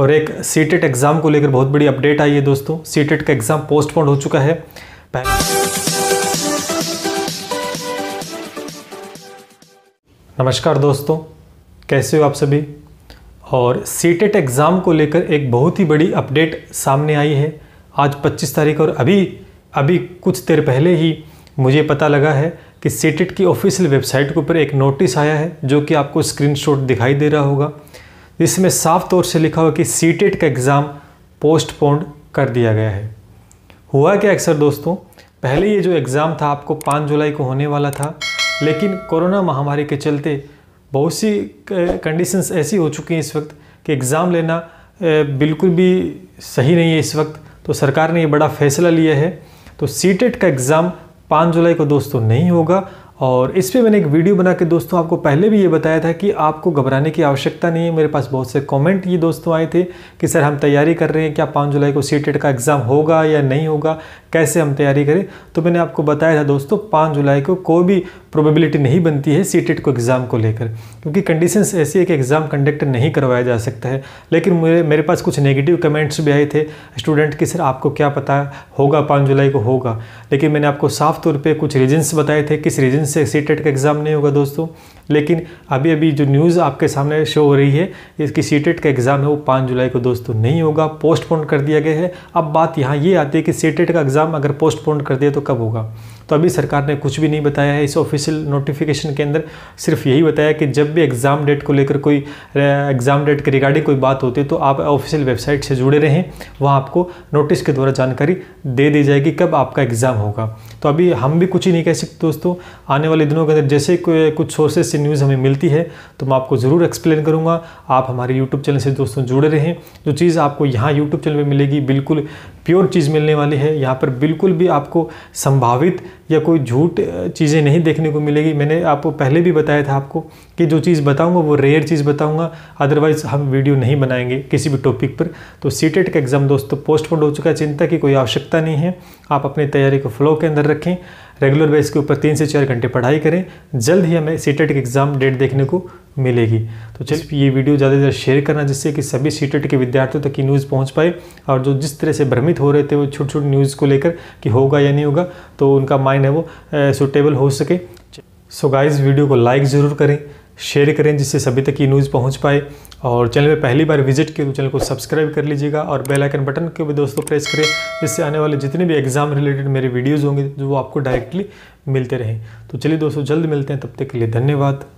और एक सी एग्ज़ाम को लेकर बहुत बड़ी अपडेट आई है दोस्तों सी का एग्ज़ाम पोस्टपोन हो चुका है नमस्कार दोस्तों कैसे हो आप सभी और सी एग्ज़ाम को लेकर एक बहुत ही बड़ी अपडेट सामने आई है आज 25 तारीख और अभी अभी कुछ देर पहले ही मुझे पता लगा है कि सी की ऑफिशियल वेबसाइट के ऊपर एक नोटिस आया है जो कि आपको स्क्रीनशॉट दिखाई दे रहा होगा इसमें साफ तौर से लिखा हुआ कि टेट का एग्ज़ाम पोस्टपोन्ड कर दिया गया है हुआ क्या अक्सर दोस्तों पहले ये जो एग्ज़ाम था आपको पाँच जुलाई को होने वाला था लेकिन कोरोना महामारी के चलते बहुत सी कंडीशंस ऐसी हो चुकी हैं इस वक्त कि एग्ज़ाम लेना बिल्कुल भी सही नहीं है इस वक्त तो सरकार ने ये बड़ा फैसला लिया है तो सी का एग्ज़ाम 5 जुलाई को दोस्तों नहीं होगा और इस पर मैंने एक वीडियो बना के दोस्तों आपको पहले भी ये बताया था कि आपको घबराने की आवश्यकता नहीं है मेरे पास बहुत से कमेंट ये दोस्तों आए थे कि सर हम तैयारी कर रहे हैं क्या पाँच जुलाई को सीटेट e का एग्ज़ाम होगा या नहीं होगा कैसे हम तैयारी करें तो मैंने आपको बताया था दोस्तों पाँच जुलाई को कोई भी प्रोबेबिलिटी नहीं बनती है सी e को एग्ज़ाम को लेकर क्योंकि कंडीशंस ऐसी है कि एग्ज़ाम कंडक्ट नहीं करवाया जा सकता है लेकिन मेरे मेरे पास कुछ नेगेटिव कमेंट्स भी आए थे स्टूडेंट कि सर आपको क्या पता होगा पाँच जुलाई को होगा लेकिन मैंने आपको साफ तौर पर कुछ रीजन्स बताए थे किस रीजन से सीटेट का एग्ज़ाम नहीं होगा दोस्तों लेकिन अभी अभी जो न्यूज़ आपके सामने शो हो रही है इसकी सीटेट e का एग्ज़ाम है वो पाँच जुलाई को दोस्तों तो नहीं होगा पोस्टपोन कर दिया गया है अब बात यहाँ ये आती है कि सीटेट e का एग्ज़ाम अगर पोस्टपोन कर दिया तो कब होगा तो अभी सरकार ने कुछ भी नहीं बताया है इस ऑफिशियल नोटिफिकेशन के अंदर सिर्फ यही बताया कि जब भी एग्ज़ाम डेट को लेकर कोई एग्ज़ाम डेट के रिगार्डिंग कोई बात होती है तो आप ऑफिशियल वेबसाइट से जुड़े रहें वहाँ आपको नोटिस के द्वारा जानकारी दे दी जाएगी कब आपका एग्ज़ाम होगा तो अभी हम भी कुछ ही नहीं कह सकते दोस्तों आने वाले दिनों के अंदर जैसे कुछ सोर्सेस न्यूज़ हमें मिलती है तो मैं आपको ज़रूर एक्सप्लेन करूँगा आप हमारे यूट्यूब चैनल से दोस्तों जुड़े रहें जो चीज़ आपको यहाँ यूट्यूब चैनल में मिलेगी बिल्कुल प्योर चीज़ मिलने वाली है यहाँ पर बिल्कुल भी आपको संभावित या कोई झूठ चीज़ें नहीं देखने को मिलेगी मैंने आपको पहले भी बताया था आपको कि जो चीज़ बताऊंगा वो रेयर चीज़ बताऊंगा अदरवाइज़ हम वीडियो नहीं बनाएंगे किसी भी टॉपिक पर तो सी e का एग्ज़ाम दोस्तों पोस्टपोन हो चुका है चिंता की कोई आवश्यकता नहीं है आप अपनी तैयारी को फ्लो के अंदर रखें रेगुलर बेस के ऊपर तीन से चार घंटे पढ़ाई करें जल्द ही हमें सी के एग्ज़ाम डेट देखने को मिलेगी तो चलिए ये वीडियो ज़्यादा से ज़्यादा शेयर करना जिससे कि सभी सी e के विद्यार्थियों तक की न्यूज़ पहुंच पाए और जो जिस तरह से भ्रमित हो रहे थे वो छोटी छोटी न्यूज़ को लेकर कि होगा या नहीं होगा तो उनका माइंड है वो सुटेबल हो सके सो गाइस वीडियो को लाइक ज़रूर करें शेयर करें जिससे सभी तक की न्यूज़ पहुँच पाए और चैनल में पहली बार विजिट किए तो चैनल को सब्सक्राइब कर लीजिएगा और बेलाइकन बटन को भी दोस्तों प्रेस करें जिससे आने वाले जितने भी एग्ज़ाम रिलेटेड मेरे वीडियोज़ होंगे जो वो आपको डायरेक्टली मिलते रहें तो चलिए दोस्तों जल्द मिलते हैं तब तक के लिए धन्यवाद